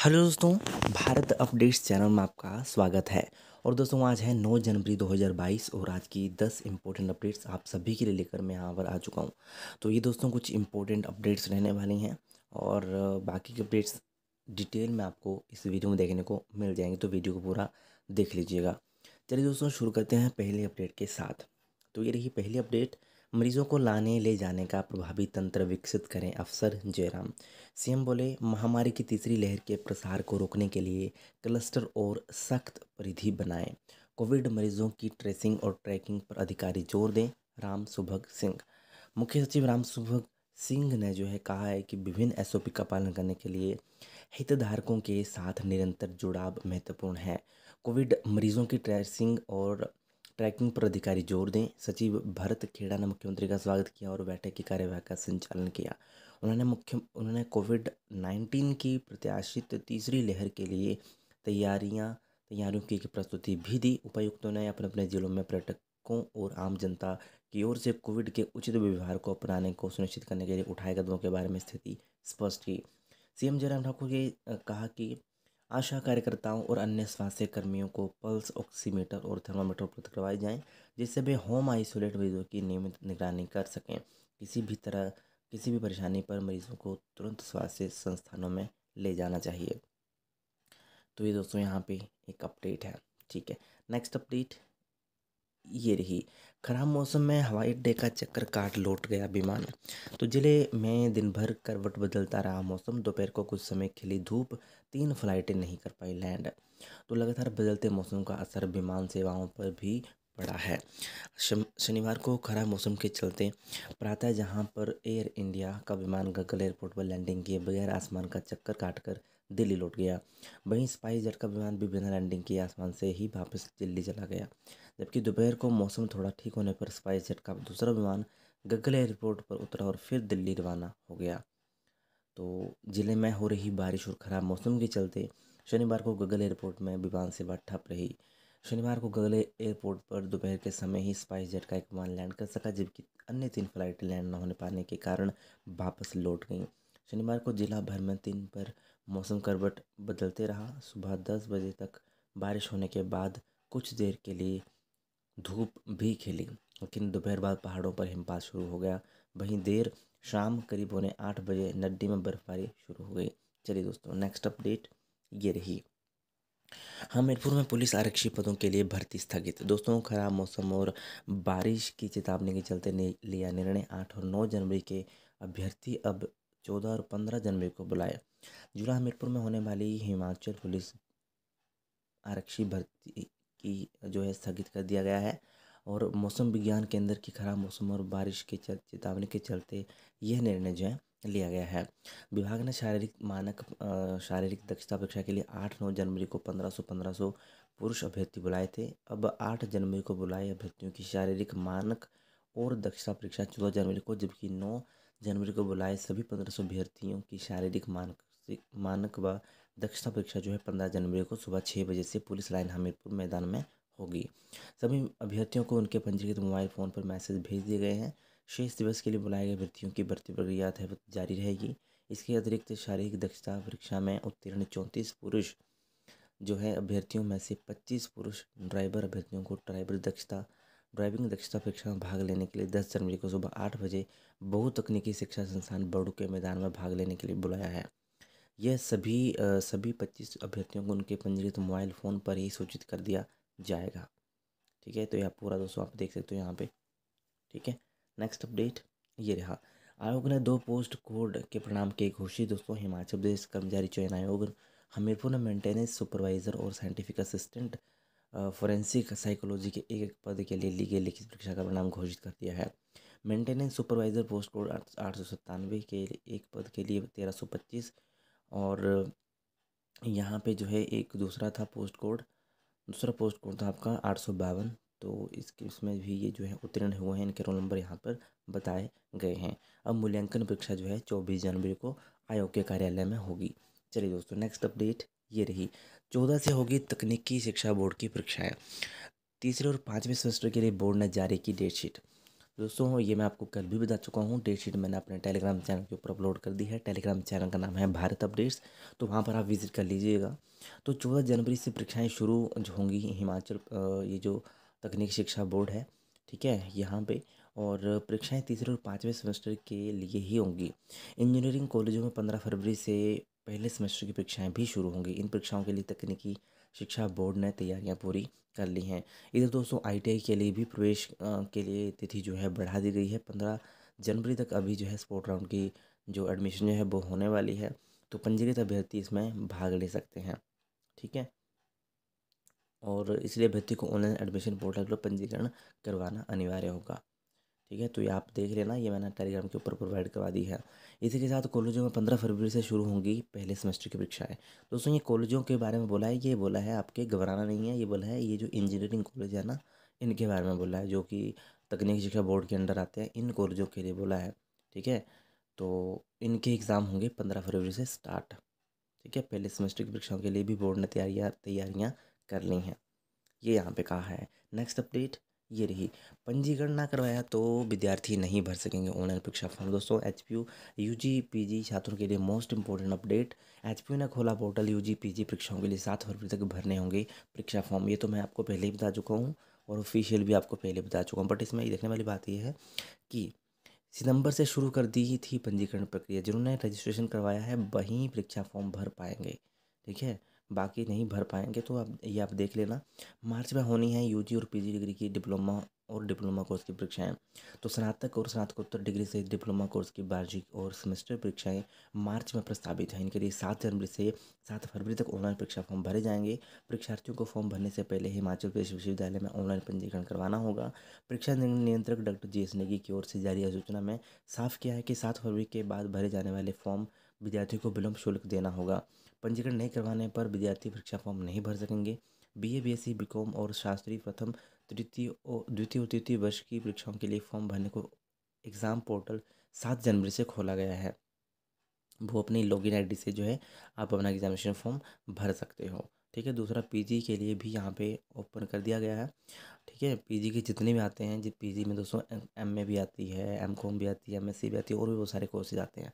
hello दोस्तों Bharat updates channel में आपका स्वागत है और दोस्तों आज है 9 जनवरी 2022 और आज की 10 इंपॉर्टेंट अपडेट्स आप सभी के लिए लेकर मैं यहाँ पर आ चुका हूँ तो ये दोस्तों कुछ इम्पोर्टेंट अपडेट्स रहने वाली हैं और बाकी के अपडेट्स डिटेल में आपको इस वीडियो में देखने को मिल जाएंगे तो वीडियो को पूरा देख लीजिएगा चलिए दोस्तों शुरू करते हैं पहले अपडेट के साथ तो ये रही पहली अपडेट मरीजों को लाने ले जाने का प्रभावी तंत्र विकसित करें अफसर जयराम सीएम बोले महामारी की तीसरी लहर के प्रसार को रोकने के लिए क्लस्टर और सख्त परिधि बनाएं कोविड मरीजों की ट्रेसिंग और ट्रैकिंग पर अधिकारी जोर दें राम सुभग सिंह मुख्य सचिव राम सुभग सिंह ने जो है कहा है कि विभिन्न एस का पालन करने के लिए हितधारकों के साथ निरंतर जुड़ाव महत्वपूर्ण है कोविड मरीजों की ट्रेसिंग और ट्रैकिंग पर अधिकारी जोर दें सचिव भरत खेड़ा ने मुख्यमंत्री का स्वागत किया और बैठक की कार्यवाही का संचालन किया उन्होंने मुख्य उन्होंने कोविड नाइन्टीन की प्रत्याशित तीसरी लहर के लिए तैयारियां तैयारियों की प्रस्तुति भी दी उपायुक्तों ने अपने अपने जिलों में पर्यटकों और आम जनता की ओर से कोविड के उचित व्यवहार को अपनाने को सुनिश्चित करने के लिए उठाए कदमों के बारे में स्थिति स्पष्ट की सीएम जयराम ठाकुर ने कहा कि आशा कार्यकर्ताओं और अन्य स्वास्थ्य कर्मियों को पल्स ऑक्सीमीटर और थर्मामीटर उपलब्ध करवाए जाएं जिससे वे होम आइसोलेट मरीजों की नियमित निगरानी कर सकें किसी भी तरह किसी भी परेशानी पर मरीजों को तुरंत स्वास्थ्य संस्थानों में ले जाना चाहिए तो ये दोस्तों यहाँ पे एक अपडेट है ठीक है नेक्स्ट अपडेट ये रही खराब मौसम में हवाई अड्डे का चक्कर काट लौट गया विमान तो ज़िले में दिन भर करवट बदलता रहा मौसम दोपहर को कुछ समय खिली धूप तीन फ्लाइटें नहीं कर पाई लैंड तो लगातार बदलते मौसम का असर विमान सेवाओं पर भी पड़ा है शनिवार को खराब मौसम के चलते प्रातः जहां पर एयर इंडिया का विमान गगल एयरपोर्ट पर लैंडिंग किए बगैर आसमान का चक्कर काटकर दिल्ली लौट गया वहीं स्पाइस जेट का विमान भी बिना लैंडिंग किए आसमान से ही वापस दिल्ली चला गया जबकि दोपहर को मौसम थोड़ा ठीक होने पर स्पाइस जेट का दूसरा विमान गगल एयरपोर्ट पर उतरा और फिर दिल्ली रवाना हो गया तो ज़िले में हो रही बारिश और ख़राब मौसम के चलते शनिवार को गगल एयरपोर्ट में विमान सेवा ठप रही शनिवार को गगले एयरपोर्ट पर दोपहर के समय ही स्पाइस जेट का एक विमान लैंड कर सका जबकि अन्य तीन फ्लाइट लैंड न होने पाने के कारण वापस लौट गईं शनिवार को जिला भर में तीन पर मौसम करवट बदलते रहा सुबह दस बजे तक बारिश होने के बाद कुछ देर के लिए धूप भी खिली लेकिन दोपहर बाद पहाड़ों पर हिमपात शुरू हो गया वहीं देर शाम करीब होने आठ बजे नड्डी में बर्फबारी शुरू हो गई चलिए दोस्तों नेक्स्ट अपडेट ये रही हमीरपुर हाँ, में पुलिस आरक्षी पदों के लिए भर्ती स्थगित दोस्तों खराब मौसम और बारिश की चेतावनी के चलते ने लिया निर्णय आठ और नौ जनवरी के अभ्यर्थी अब चौदह और पंद्रह जनवरी को बुलाए जिला हमीरपुर में होने वाली हिमाचल पुलिस आरक्षी भर्ती की जो है स्थगित कर दिया गया है और मौसम विज्ञान केंद्र की खराब मौसम और बारिश के चेतावनी के चलते यह निर्णय जो है लिया गया है विभाग ने शारीरिक मानक शारीरिक दक्षता परीक्षा के लिए आठ नौ जनवरी को पंद्रह सौ पंद्रह सौ पुरुष अभ्यर्थी बुलाए थे अब आठ जनवरी को बुलाए अभ्यर्थियों की शारीरिक मानक और दक्षता परीक्षा चौदह जनवरी को जबकि नौ जनवरी को बुलाए सभी पंद्रह सौ अभ्यर्थियों की शारीरिक मानक मानक व दक्षता परीक्षा जो है पंद्रह जनवरी को सुबह छः बजे से पुलिस लाइन हमीरपुर मैदान में होगी सभी अभ्यर्थियों को उनके पंजीकृत मोबाइल फ़ोन पर मैसेज भेज दिए गए हैं शेष दिवस के लिए बुलाए गए व्यक्तियों की भर्ती प्रक्रिया यथावत जारी रहेगी इसके अतिरिक्त शारीरिक दक्षता परीक्षा में उत्तीर्ण चौंतीस पुरुष जो है अभ्यर्थियों में से पच्चीस पुरुष ड्राइवर अभ्यर्थियों को ड्राइवर दक्षता ड्राइविंग दक्षता परीक्षा में भाग लेने के लिए दस जनवरी को सुबह आठ बजे बहु तकनीकी शिक्षा संस्थान बड़ू के मैदान में भाग लेने के लिए बुलाया है यह सभी आ, सभी पच्चीस अभ्यर्थियों को उनके पंजीकृत मोबाइल फ़ोन पर ही सूचित कर दिया जाएगा ठीक है तो यह पूरा दोस्तों आप देख सकते हो यहाँ पे ठीक है नेक्स्ट अपडेट ये रहा आयोग ने दो पोस्ट कोड के परिणाम के घोषित दोस्तों हिमाचल प्रदेश कर्मचारी चयन आयोग हमीरपुर ने मेंटेनेंस सुपरवाइजर और साइंटिफिक असिस्टेंट फोरेंसिक साइकोलॉजी के एक एक पद के लिए ली गई लिखित परीक्षा का परिणाम घोषित कर दिया है मेंटेनेंस सुपरवाइजर पोस्ट कोड आठ सौ सत्तानवे के एक पद के लिए तेरह सौ पच्चीस और यहाँ पे जो है एक दूसरा था पोस्ट कोड दूसरा पोस्ट कोड था आपका आठ सौ बावन तो इसके उसमें भी ये जो है उत्तीर्ण हुए हैं इनके रोल नंबर यहाँ पर बताए गए हैं अब मूल्यांकन परीक्षा जो है चौबीस जनवरी को आयोग के कार्यालय में होगी चलिए दोस्तों नेक्स्ट अपडेट ये रही चौदह से होगी तकनीकी शिक्षा बोर्ड की परीक्षाएँ तीसरे और पाँचवें सेमेस्टर के लिए बोर्ड ने जारी की डेटशीट दोस्तों ये मैं आपको कल भी बता चुका हूँ डेट शीट मैंने अपने टेलीग्राम चैनल के ऊपर अपलोड कर दी है टेलीग्राम चैनल का नाम है भारत अपडेट्स तो वहाँ पर आप विज़िट कर लीजिएगा तो चौदह जनवरी से परीक्षाएँ शुरू जो होंगी हिमाचल ये जो तकनीक शिक्षा बोर्ड है ठीक है यहाँ पे और परीक्षाएं तीसरे और पाँचवें सेमेस्टर के लिए ही होंगी इंजीनियरिंग कॉलेजों में पंद्रह फरवरी से पहले सेमेस्टर की परीक्षाएं भी शुरू होंगी इन परीक्षाओं के लिए तकनीकी शिक्षा बोर्ड ने तैयारियां पूरी कर ली हैं इधर दोस्तों आईटीआई के लिए भी प्रवेश के लिए तिथि जो है बढ़ा दी गई है पंद्रह जनवरी तक अभी जो है स्पोर्ट राउंड की जो एडमिशन जो है वो होने वाली है तो पंजीकृत अभ्यर्थी इसमें भाग ले सकते हैं ठीक है और इसलिए भर्ती को ऑनलाइन एडमिशन पोर्टल पर पंजीकरण करवाना अनिवार्य होगा ठीक है तो ये आप देख लेना ये मैंने टेलीग्राम के ऊपर प्रोवाइड करवा दी है इसी के साथ कॉलेजों में पंद्रह फरवरी से शुरू होंगी पहले सेमेस्टर की परीक्षाएं दोस्तों ये कॉलेजों के बारे में बोला है ये बोला है आपके घबराना नहीं है ये बोला है ये जो इंजीनियरिंग कॉलेज है ना इनके बारे में बोला है जो कि तकनीकी शिक्षा बोर्ड के अंडर आते हैं इन कॉलेजों के लिए बोला है ठीक है तो इनके एग्ज़ाम होंगे पंद्रह फरवरी से स्टार्ट ठीक है पहले सेमेस्टर की परीक्षाओं के लिए भी बोर्ड ने तैयारियाँ तैयारियाँ करनी है ये यहाँ पे कहा है नेक्स्ट अपडेट ये रही पंजीकरण ना करवाया तो विद्यार्थी नहीं भर सकेंगे ऑनलाइन परीक्षा फॉर्म दोस्तों H P U U G P G छात्रों के लिए most important update H P U ने खोला portal U G P G परीक्षाओं के लिए सात फरवरी तक भरने होंगे परीक्षा फॉर्म ये तो मैं आपको पहले ही बता चुका हूँ और ऑफिशियल भी आपको पहले बता चुका हूँ बट इसमें देखने वाली बात यह है कि सितंबर से शुरू कर दी थी पंजीकरण प्रक्रिया जिन्होंने रजिस्ट्रेशन करवाया है वहीं परीक्षा फॉर्म भर पाएंगे ठीक है बाकी नहीं भर पाएंगे तो आप ये आप देख लेना मार्च में होनी है यूजी और पीजी डिग्री की डिप्लोमा और डिप्लोमा कोर्स की परीक्षाएं तो स्नातक और स्नातकोत्तर डिग्री से डिप्लोमा कोर्स की वार्षिक और सेमेस्टर परीक्षाएं मार्च में प्रस्तावित हैं इनके लिए सात जनवरी से सात फरवरी तक ऑनलाइन परीक्षा फॉर्म भरे जाएंगे परीक्षार्थियों को फॉर्म भरने से पहले हिमाचल प्रदेश विश्वविद्यालय में ऑनलाइन पंजीकरण करवाना होगा परीक्षा नियंत्रक डॉक्टर जी एस नेगी की ओर से जारी अधिसूचना में साफ किया है कि सात फरवरी के बाद भरे जाने वाले फॉर्म विद्यार्थी को विलम्ब शुल्क देना होगा पंजीकरण नहीं करवाने पर विद्यार्थी परीक्षा फॉर्म नहीं भर सकेंगे B A B S C B com और शास्त्रीय प्रथम तृतीय और द्वितीय और तृतीय वर्ष की परीक्षाओं के लिए फॉर्म भरने को एग्ज़ाम पोर्टल सात जनवरी से खोला गया है वो अपनी लॉगिन आईडी से जो है आप अपना एग्जामिनेशन फॉर्म भर सकते हो ठीक है दूसरा पीजी के लिए भी यहाँ पे ओपन कर दिया गया है ठीक है पीजी के जितने भी आते हैं जित पीजी में दोस्तों ए भी आती है कॉम भी आती है सी भी आती है और भी बहुत सारे कोर्सेज आते हैं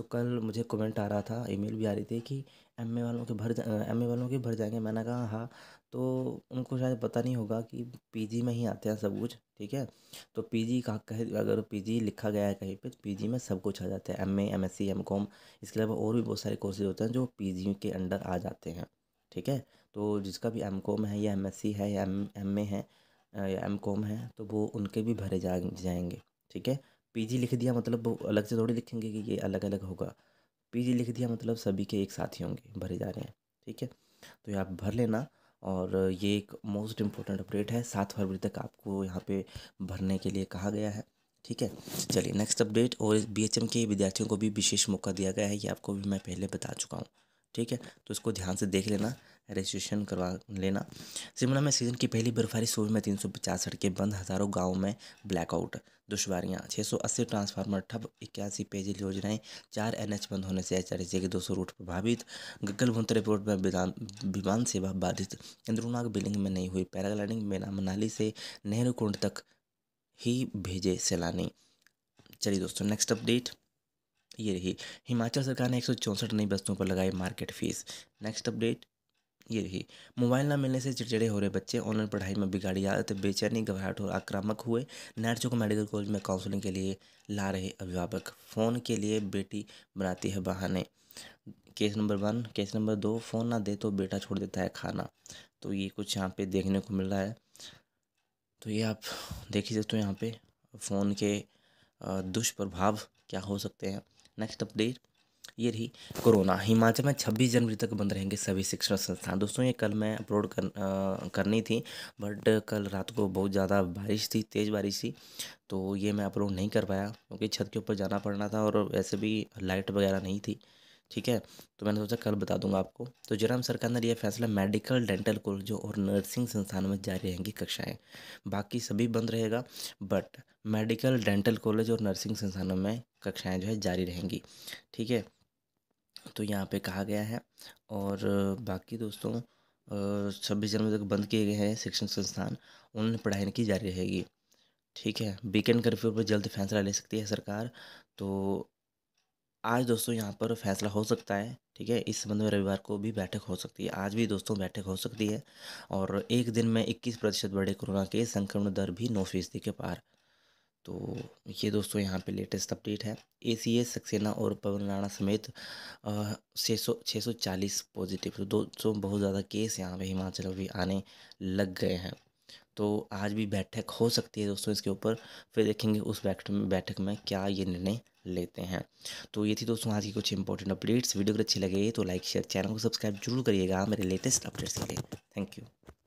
तो कल मुझे कमेंट आ रहा था ईमेल भी आ रही थी कि एम ए वालों के भर एम ए वालों के भर जाएंगे मैंने कहा हाँ तो उनको शायद पता नहीं होगा कि पीजी में ही आते हैं सब कुछ ठीक है तो पीजी का कहे अगर पीजी लिखा गया है कहीं पे तो पीजी में सब कुछ आ जाता है एमए एमएससी एमकॉम इसके अलावा और भी बहुत सारे कोर्सेज होते हैं जो पी के अंडर आ जाते हैं ठीक है तो जिसका भी एम है या एम है या एम एमए है या एम है तो वो उनके भी भरे जा जाएंगे ठीक है पीजी लिख दिया मतलब वो अलग से थोड़ी लिखेंगे कि ये अलग अलग होगा पीजी लिख दिया मतलब सभी के एक साथ ही होंगे भरे जा रहे हैं ठीक है तो ये आप भर लेना और ये एक मोस्ट इम्पोर्टेंट अपडेट है सात फरवरी तक आपको यहाँ पे भरने के लिए कहा गया है ठीक है चलिए नेक्स्ट अपडेट और बी के विद्यार्थियों को भी विशेष मौका दिया गया है ये आपको भी मैं पहले बता चुका हूँ ठीक है तो इसको ध्यान से देख लेना रजिस्ट्रेशन करवा लेना शिमला में सीजन की पहली बर्फबारी सुबह में तीन सौ पचास सड़कें बंद हज़ारों गाँव में ब्लैकआउट दुशवारियाँ छः सौ अस्सी ट्रांसफार्मर ठप इक्यासी पेयजल योजनाएं चार एनएच बंद होने से एच आर के दो सौ रूट प्रभावित गग्गल भुंत रिपोर्ट में विमान सेवा बाधित इंद्रूनाग बिलिंग में नहीं हुई पैराग्लाइडिंग मेला मनाली से नेहरू कुंड तक ही भेजे सैलानी चलिए दोस्तों नेक्स्ट अपडेट ये रही हिमाचल सरकार ने एक सौ चौंसठ नई वस्तुओं पर लगाई मार्केट फीस नेक्स्ट अपडेट ये रही मोबाइल ना मिलने से चिड़चिड़े हो रहे बच्चे ऑनलाइन पढ़ाई में बिगाड़ी आदत बेचैनी घबराहट और आक्रामक हुए नैरचो को मेडिकल कॉलेज में काउंसलिंग के लिए ला रहे अभिभावक फ़ोन के लिए बेटी बनाती है बहाने case number one case number दो फ़ोन ना दे तो बेटा छोड़ देता है खाना तो ये कुछ यहाँ पे देखने को मिल रहा है तो ये आप देख ही सकते हो यहाँ पे फ़ोन के दुष्प्रभाव क्या हो सकते हैं नेक्स्ट अपडेट ये रही कोरोना हिमाचल में 26 जनवरी तक बंद रहेंगे सभी शिक्षण संस्थान दोस्तों ये कल मैं अपलोड कर, आ, करनी थी बट कल रात को बहुत ज़्यादा बारिश थी तेज़ बारिश थी तो ये मैं अपलोड नहीं कर पाया क्योंकि छत के ऊपर जाना पड़ना था और वैसे भी लाइट वगैरह नहीं थी ठीक है तो मैंने सोचा कल बता दूंगा आपको तो जयराम सरकार ने यह फैसला मेडिकल डेंटल कॉलेजों और नर्सिंग संस्थानों में जारी रहेंगी कक्षाएं बाकी सभी बंद रहेगा बट मेडिकल डेंटल कॉलेज और नर्सिंग संस्थानों में कक्षाएं जो है जारी रहेंगी ठीक है तो यहाँ पे कहा गया है और बाकी दोस्तों छब्बीस जनवरी तक बंद किए गए हैं शिक्षण संस्थान उन पढ़ाई की जारी रहेगी ठीक है वीकेंड कर्फ्यू पर जल्द फैसला ले सकती है सरकार तो आज दोस्तों यहाँ पर फैसला हो सकता है ठीक है इस संबंध में रविवार को भी बैठक हो सकती है आज भी दोस्तों बैठक हो सकती है और एक दिन में 21 प्रतिशत बढ़े कोरोना के संक्रमण दर भी नौ फीसदी के पार तो ये दोस्तों यहाँ पे लेटेस्ट अपडेट है ए सी ए सक्सेना और पवन राणा समेत छः सौ छः सौ चालीस पॉजिटिव तो दोस्तों बहुत ज़्यादा केस यहाँ पर हिमाचल में भी आने लग गए हैं तो आज भी बैठक हो सकती है दोस्तों इसके ऊपर फिर देखेंगे उस बैठक में बैठक में क्या ये निर्णय लेते हैं तो ये थी दोस्तों आज की कुछ इंपॉर्टेंट अपडेट्स वीडियो अगर अच्छी लगे तो लाइक शेयर चैनल को सब्सक्राइब जरूर करिएगा मेरे लेटेस्ट अपडेट्स के लिए थैंक यू